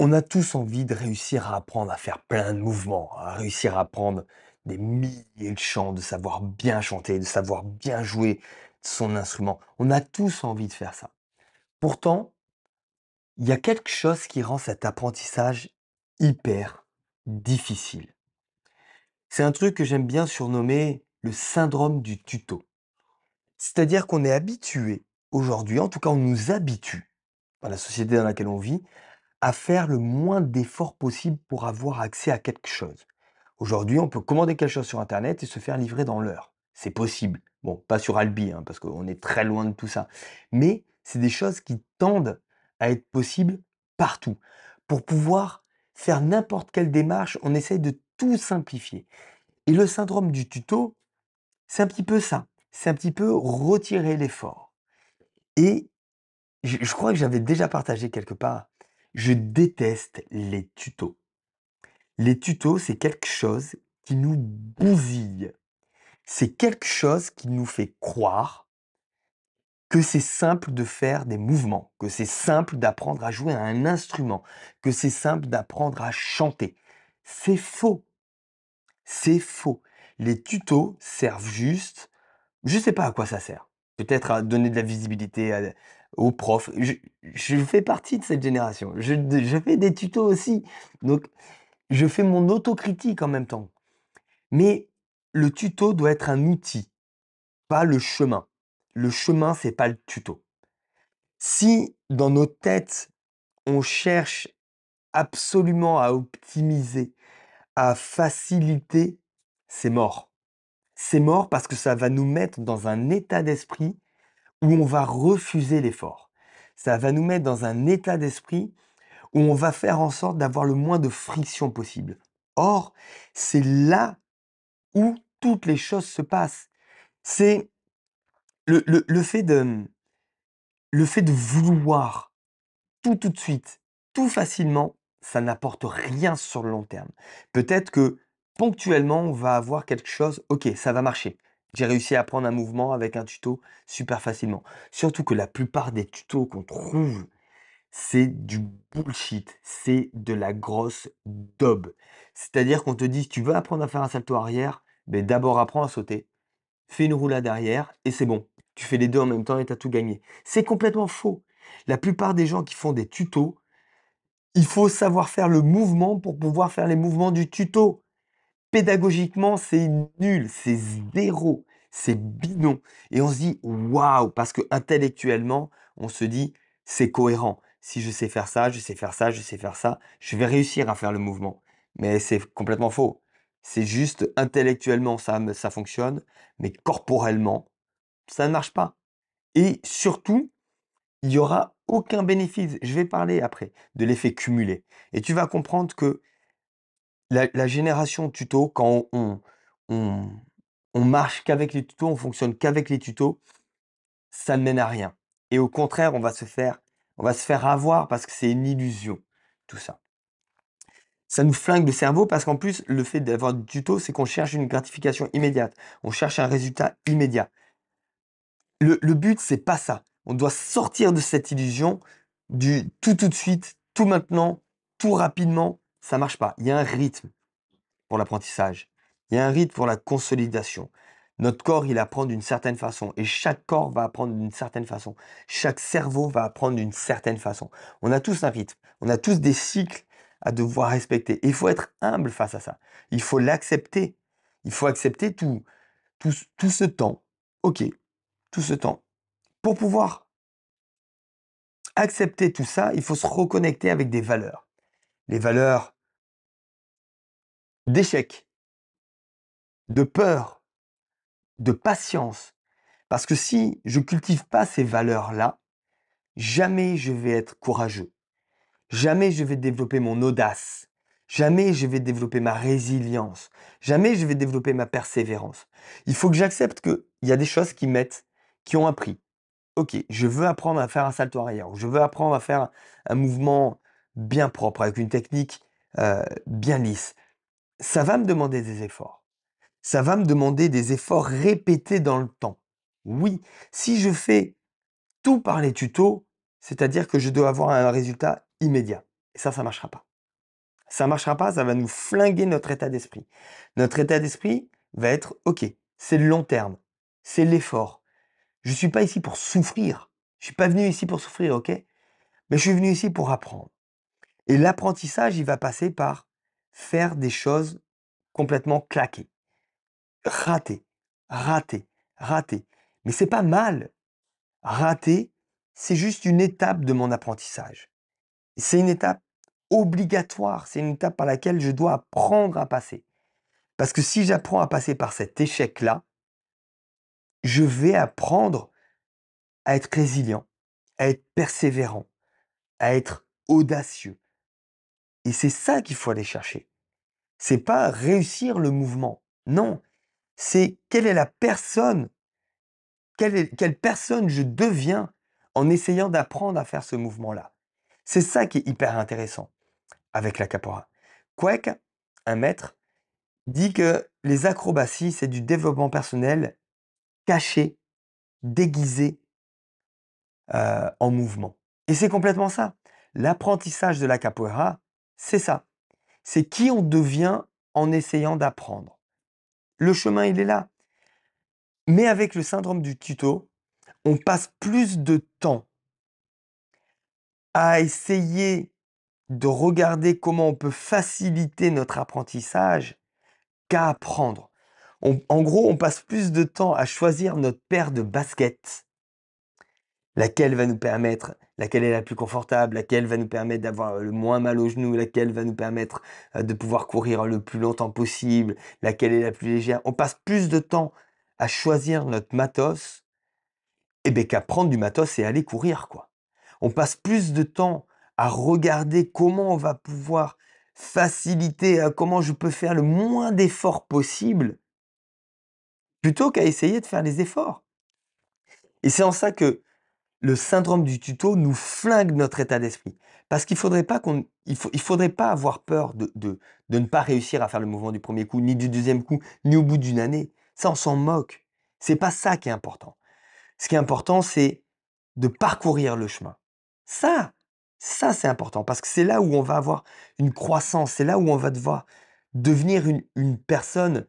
On a tous envie de réussir à apprendre à faire plein de mouvements, à réussir à apprendre des milliers de chants, de savoir bien chanter, de savoir bien jouer son instrument. On a tous envie de faire ça. Pourtant, il y a quelque chose qui rend cet apprentissage hyper difficile. C'est un truc que j'aime bien surnommer le syndrome du tuto. C'est-à-dire qu'on est habitué aujourd'hui, en tout cas on nous habitue, dans la société dans laquelle on vit, à faire le moins d'efforts possible pour avoir accès à quelque chose. Aujourd'hui, on peut commander quelque chose sur Internet et se faire livrer dans l'heure. C'est possible. Bon, pas sur Albi, hein, parce qu'on est très loin de tout ça. Mais c'est des choses qui tendent à être possibles partout. Pour pouvoir faire n'importe quelle démarche, on essaye de tout simplifier. Et le syndrome du tuto, c'est un petit peu ça. C'est un petit peu retirer l'effort. Et je crois que j'avais déjà partagé quelque part je déteste les tutos. Les tutos, c'est quelque chose qui nous bousille. C'est quelque chose qui nous fait croire que c'est simple de faire des mouvements, que c'est simple d'apprendre à jouer à un instrument, que c'est simple d'apprendre à chanter. C'est faux. C'est faux. Les tutos servent juste, je ne sais pas à quoi ça sert. Peut-être à donner de la visibilité à, au prof, Je, fais partie de cette génération. Je, fais des tutos aussi. Donc, je fais mon autocritique en même temps. Mais le tuto doit être un outil, pas le chemin. Le chemin, c'est pas le tuto. Si dans nos têtes, on cherche absolument à optimiser, à faciliter, c'est mort. C'est mort parce que ça va nous mettre dans un état d'esprit où on va refuser l'effort. Ça va nous mettre dans un état d'esprit où on va faire en sorte d'avoir le moins de friction possible. Or, c'est là où toutes les choses se passent. C'est le, fait de, le fait de vouloir tout tout de suite, tout facilement, ça n'apporte rien sur le long terme. Peut-être que ponctuellement, on va avoir quelque chose, ok, ça va marcher. J'ai réussi à apprendre un mouvement avec un tuto super facilement. Surtout que la plupart des tutos qu'on trouve, c'est du bullshit, c'est de la grosse daube. C'est-à-dire qu'on te dit, tu veux apprendre à faire un salto arrière, mais ben, d'abord apprends à sauter, fais une roulade arrière et c'est bon. Tu fais les deux en même temps et tu as tout gagné. C'est complètement faux. La plupart des gens qui font des tutos, il faut savoir faire le mouvement pour pouvoir faire les mouvements du tuto pédagogiquement, c'est nul, c'est zéro, c'est bidon. Et on se dit, waouh, parce que intellectuellement, on se dit, c'est cohérent. Si je sais faire ça, je sais faire ça, je sais faire ça, je vais réussir à faire le mouvement. Mais c'est complètement faux. C'est juste intellectuellement, ça, ça fonctionne, mais corporellement, ça ne marche pas. Et surtout, il n'y aura aucun bénéfice. Je vais parler après de l'effet cumulé. Et tu vas comprendre que la, génération tuto, quand on, marche qu'avec les tutos, on fonctionne qu'avec les tutos, ça ne mène à rien. Et au contraire, on va se faire, on va se faire avoir parce que c'est une illusion, tout ça. Ça nous flingue le cerveau parce qu'en plus, le fait d'avoir du tuto, c'est qu'on cherche une gratification immédiate. On cherche un résultat immédiat. Le, le but, c'est pas ça. On doit sortir de cette illusion du tout tout de suite, tout maintenant, tout rapidement, ça marche pas. Il y a un rythme pour l'apprentissage. Il y a un rythme pour la consolidation. Notre corps, il apprend d'une certaine façon et chaque corps va apprendre d'une certaine façon. Chaque cerveau va apprendre d'une certaine façon. On a tous un rythme, on a tous des cycles à devoir respecter. il faut être humble face à ça. Il faut l'accepter. Il faut accepter tout, tout, tout ce temps. OK, tout ce temps. Pour pouvoir accepter tout ça, il faut se reconnecter avec des valeurs. Les valeurs d'échec, de peur, de patience. Parce que si je ne cultive pas ces valeurs-là, jamais je vais être courageux. Jamais je vais développer mon audace. Jamais je vais développer ma résilience. Jamais je vais développer ma persévérance. Il faut que j'accepte qu'il y a des choses qui mettent, qui ont appris. Ok, je veux apprendre à faire un salto arrière. Ou je veux apprendre à faire un mouvement bien propre, avec une technique euh, bien lisse ça va me demander des efforts. Ça va me demander des efforts répétés dans le temps. Oui, si je fais tout par les tutos, c'est-à-dire que je dois avoir un résultat immédiat. Et ça, ça ne marchera pas. Ça ne marchera pas, ça va nous flinguer notre état d'esprit. Notre état d'esprit va être, OK, c'est le long terme, c'est l'effort. Je ne suis pas ici pour souffrir. Je ne suis pas venu ici pour souffrir, OK Mais je suis venu ici pour apprendre. Et l'apprentissage, il va passer par faire des choses complètement claquées, Rater, rater, rater. Mais c'est pas mal. Rater, c'est juste une étape de mon apprentissage. C'est une étape obligatoire, c'est une étape par laquelle je dois apprendre à passer. Parce que si j'apprends à passer par cet échec-là, je vais apprendre à être résilient, à être persévérant, à être audacieux, et c'est ça qu'il faut aller chercher. C'est pas réussir le mouvement. Non. C'est quelle est la personne, quelle, personne je deviens en essayant d'apprendre à faire ce mouvement-là. C'est ça qui est hyper intéressant avec la capoeira. Quoique, un maître, dit que les acrobaties, c'est du développement personnel caché, déguisé euh, en mouvement. Et c'est complètement ça. L'apprentissage de la capoeira, c'est ça. C'est qui on devient en essayant d'apprendre. Le chemin, il est là. Mais avec le syndrome du tuto, on passe plus de temps à essayer de regarder comment on peut faciliter notre apprentissage qu'à apprendre. en gros, on passe plus de temps à choisir notre paire de baskets laquelle va nous permettre, laquelle est la plus confortable, laquelle va nous permettre d'avoir euh, le moins mal aux genoux, laquelle va nous permettre euh, de pouvoir courir euh, le plus longtemps possible, laquelle est la plus légère. On passe plus de temps à choisir notre matos et eh ben, qu'à prendre du matos et aller courir. quoi. On passe plus de temps à regarder comment on va pouvoir faciliter, comment je peux faire le moins d'efforts possible, plutôt qu'à essayer de faire les efforts. Et c'est en ça que le syndrome du tuto nous flingue notre état d'esprit. Parce qu'il ne faudrait, pas il, faudrait pas avoir peur de, ne pas réussir à faire le mouvement du premier coup, ni du deuxième coup, ni au bout d'une année. Ça, on s'en moque. C'est pas ça qui est important. Ce qui est important, c'est de parcourir le chemin. Ça, ça, c'est important. Parce que c'est là où on va avoir une croissance. C'est là où on va devoir devenir une, personne,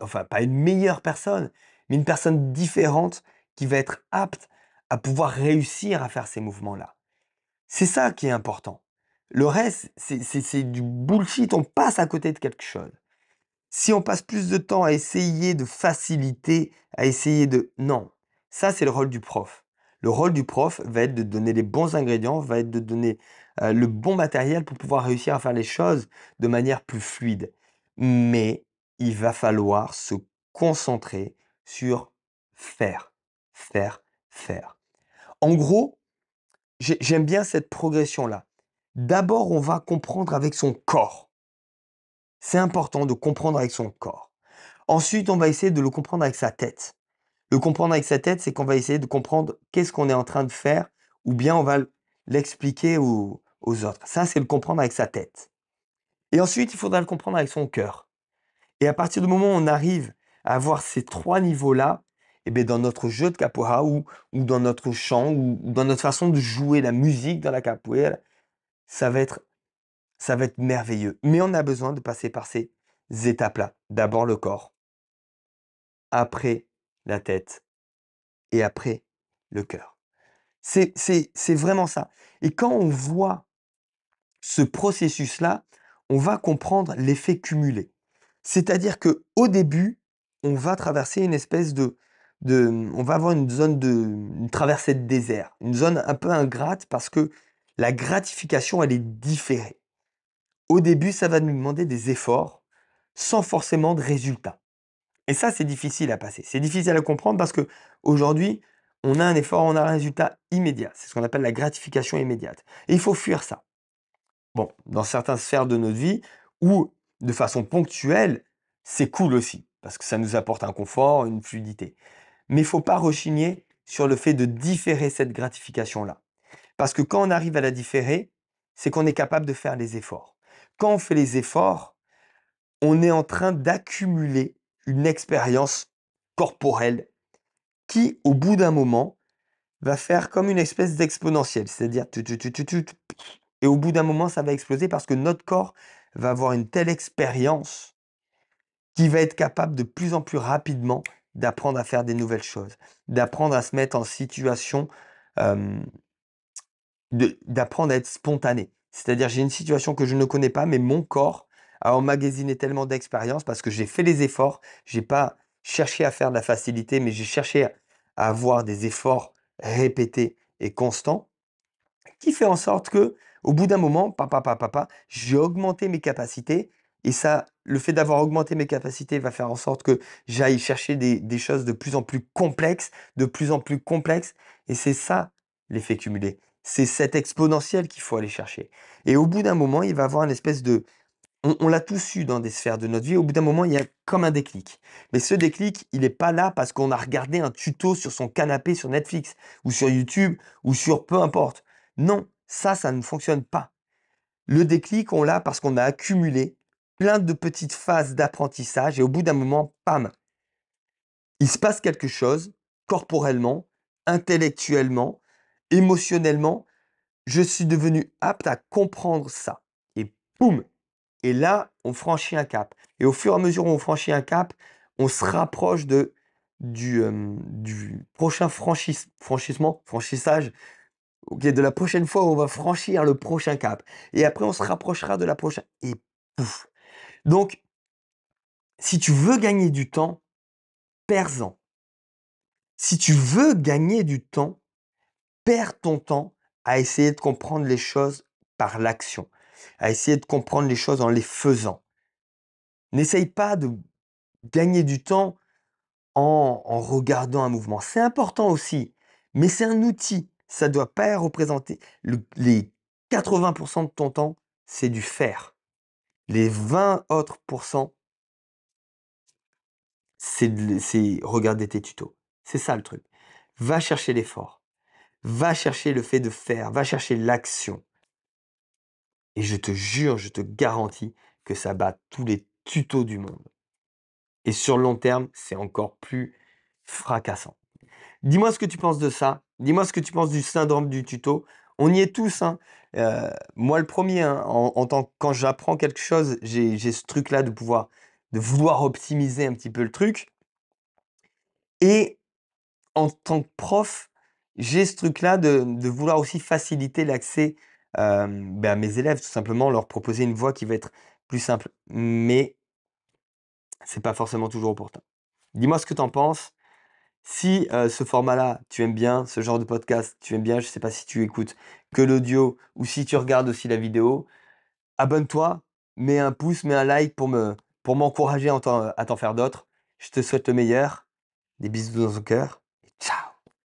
enfin, pas une meilleure personne, mais une personne différente qui va être apte à pouvoir réussir à faire ces mouvements-là. C'est ça qui est important. Le reste, c'est du bullshit, on passe à côté de quelque chose. Si on passe plus de temps à essayer de faciliter, à essayer de... Non, ça c'est le rôle du prof. Le rôle du prof va être de donner les bons ingrédients, va être de donner euh, le bon matériel pour pouvoir réussir à faire les choses de manière plus fluide. Mais il va falloir se concentrer sur faire, faire, faire. En gros, j'aime bien cette progression-là. D'abord, on va comprendre avec son corps. C'est important de comprendre avec son corps. Ensuite, on va essayer de le comprendre avec sa tête. Le comprendre avec sa tête, c'est qu'on va essayer de comprendre qu'est-ce qu'on est en train de faire, ou bien on va l'expliquer aux, autres. Ça, c'est le comprendre avec sa tête. Et ensuite, il faudra le comprendre avec son cœur. Et à partir du moment où on arrive à avoir ces trois niveaux-là, eh dans notre jeu de capoeira ou, ou dans notre chant ou, dans notre façon de jouer la musique dans la capoeira, ça va être, ça va être merveilleux. Mais on a besoin de passer par ces étapes-là. D'abord le corps, après la tête et après le cœur. C'est, c'est vraiment ça. Et quand on voit ce processus-là, on va comprendre l'effet cumulé. C'est-à-dire qu'au début, on va traverser une espèce de, on va avoir une zone de, traversée de désert, une zone un peu ingrate parce que la gratification, elle est différée. Au début, ça va nous demander des efforts sans forcément de résultats. Et ça, c'est difficile à passer. C'est difficile à comprendre parce que aujourd'hui, on a un effort, on a un résultat immédiat. C'est ce qu'on appelle la gratification immédiate. Et il faut fuir ça. Bon, dans certaines sphères de notre vie, ou de façon ponctuelle, c'est cool aussi, parce que ça nous apporte un confort, une fluidité. Mais il ne faut pas rechigner sur le fait de différer cette gratification-là. Parce que quand on arrive à la différer, c'est qu'on est capable de faire les efforts. Quand on fait les efforts, on est en train d'accumuler une expérience corporelle qui, au bout d'un moment, va faire comme une espèce d'exponentielle, c'est-à-dire et au bout d'un moment, ça va exploser parce que notre corps va avoir une telle expérience qui va être capable de plus en plus rapidement d'apprendre à faire des nouvelles choses, d'apprendre à se mettre en situation, d'apprendre à être spontané. C'est-à-dire, j'ai une situation que je ne connais pas, mais mon corps a emmagasiné tellement d'expérience parce que j'ai fait les efforts, je n'ai pas cherché à faire de la facilité, mais j'ai cherché à avoir des efforts répétés et constants, qui fait en sorte que, au bout d'un moment, papa, papa, papa, j'ai augmenté mes capacités et ça le fait d'avoir augmenté mes capacités va faire en sorte que j'aille chercher des, choses de plus en plus complexes, de plus en plus complexes. Et c'est ça l'effet cumulé. C'est cet exponentiel qu'il faut aller chercher. Et au bout d'un moment, il va avoir une espèce de... On, on l'a tous eu dans des sphères de notre vie. Au bout d'un moment, il y a comme un déclic. Mais ce déclic, il n'est pas là parce qu'on a regardé un tuto sur son canapé sur Netflix ou sur YouTube ou sur peu importe. Non, ça, ça ne fonctionne pas. Le déclic, on l'a parce qu'on a accumulé plein de petites phases d'apprentissage et au bout d'un moment, pam, il se passe quelque chose corporellement, intellectuellement, émotionnellement. Je suis devenu apte à comprendre ça. Et boum Et là, on franchit un cap. Et au fur et à mesure où on franchit un cap, on se rapproche de, du, du prochain franchissement, franchissage, ok de la prochaine fois où on va franchir le prochain cap. Et après, on se rapprochera de la prochaine. Et pouf donc, si tu veux gagner du temps, perds-en. Si tu veux gagner du temps, perds ton temps à essayer de comprendre les choses par l'action, à essayer de comprendre les choses en les faisant. N'essaye pas de gagner du temps en, regardant un mouvement. C'est important aussi, mais c'est un outil. Ça ne doit pas représenter les 80% de ton temps, c'est du faire. Les 20 autres pourcents, c'est regarder tes tutos. C'est ça le truc. Va chercher l'effort. Va chercher le fait de faire. Va chercher l'action. Et je te jure, je te garantis que ça bat tous les tutos du monde. Et sur le long terme, c'est encore plus fracassant. Dis-moi ce que tu penses de ça. Dis-moi ce que tu penses du syndrome du tuto on y est tous. Hein. Euh, moi, le premier, hein, en, tant quand j'apprends quelque chose, j'ai ce truc-là de pouvoir, de vouloir optimiser un petit peu le truc. Et en tant que prof, j'ai ce truc-là de, vouloir aussi faciliter l'accès euh, ben, à mes élèves, tout simplement leur proposer une voie qui va être plus simple. Mais c'est pas forcément toujours opportun. Dis-moi ce que tu en penses. Si euh, ce format-là, tu aimes bien, ce genre de podcast, tu aimes bien, je ne sais pas si tu écoutes que l'audio ou si tu regardes aussi la vidéo, abonne-toi, mets un pouce, mets un like pour me pour m'encourager à t'en faire d'autres. Je te souhaite le meilleur. Des bisous dans ton cœur et ciao